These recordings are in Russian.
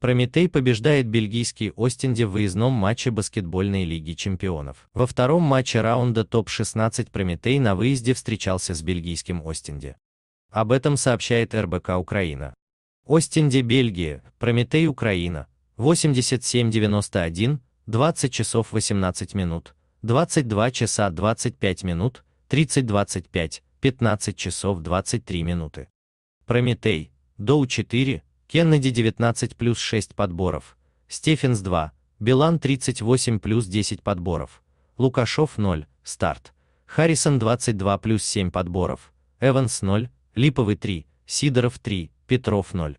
Прометей побеждает бельгийский Остинди в выездном матче баскетбольной лиги чемпионов. Во втором матче раунда топ-16 Прометей на выезде встречался с бельгийским Остинди. Об этом сообщает РБК Украина. Остинди Бельгия, Прометей Украина, 87-91, 20 часов 18 минут, 22 часа 25 минут, 30-25, 15 часов 23 минуты. Прометей, Доу 4, Кеннеди 19 плюс 6 подборов, Стефенс 2, Билан 38 плюс 10 подборов, Лукашов 0, старт, Харрисон 22 плюс 7 подборов, Эванс 0, Липовый 3, Сидоров 3, Петров 0.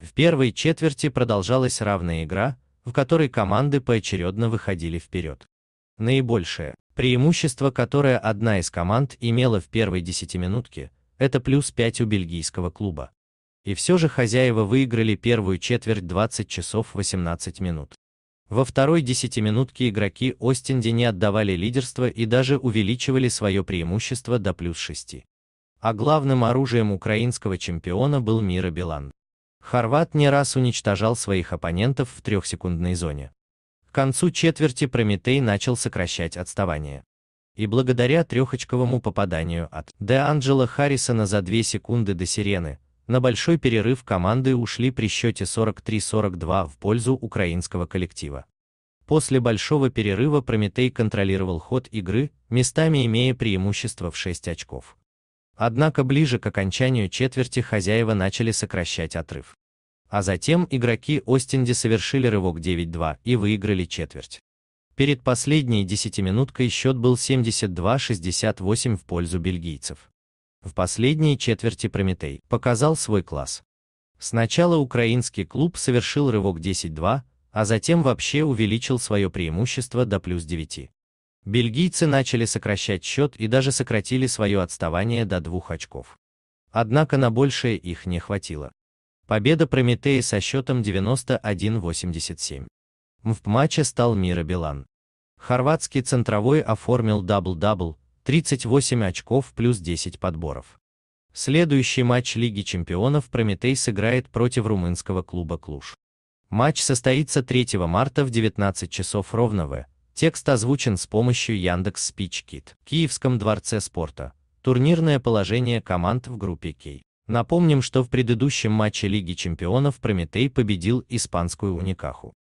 В первой четверти продолжалась равная игра, в которой команды поочередно выходили вперед. Наибольшее преимущество, которое одна из команд имела в первой десятиминутке, это плюс 5 у бельгийского клуба. И все же хозяева выиграли первую четверть 20 часов 18 минут. Во второй десятиминутке игроки Остинди не отдавали лидерство и даже увеличивали свое преимущество до плюс 6. А главным оружием украинского чемпиона был Мира Билан. Хорват не раз уничтожал своих оппонентов в трехсекундной зоне. К концу четверти Прометей начал сокращать отставание. И благодаря трехочковому попаданию от Де Анджела Харрисона за 2 секунды до сирены, на большой перерыв команды ушли при счете 43-42 в пользу украинского коллектива. После большого перерыва Прометей контролировал ход игры, местами имея преимущество в 6 очков. Однако ближе к окончанию четверти хозяева начали сокращать отрыв. А затем игроки Остинди совершили рывок 9-2 и выиграли четверть. Перед последней десятиминуткой счет был 72-68 в пользу бельгийцев. В последней четверти Прометей показал свой класс. Сначала украинский клуб совершил рывок 10-2, а затем вообще увеличил свое преимущество до плюс 9. Бельгийцы начали сокращать счет и даже сократили свое отставание до двух очков. Однако на большее их не хватило. Победа Прометея со счетом 91-87. В матче стал Мира Билан. Хорватский центровой оформил дабл-дабл, 38 очков плюс 10 подборов. Следующий матч Лиги чемпионов Прометей сыграет против румынского клуба Клуш. Матч состоится 3 марта в 19 часов ровно в. Текст озвучен с помощью Яндекс Спич Кит. Киевском дворце спорта. Турнирное положение команд в группе Кей. Напомним, что в предыдущем матче Лиги чемпионов Прометей победил испанскую Уникаху.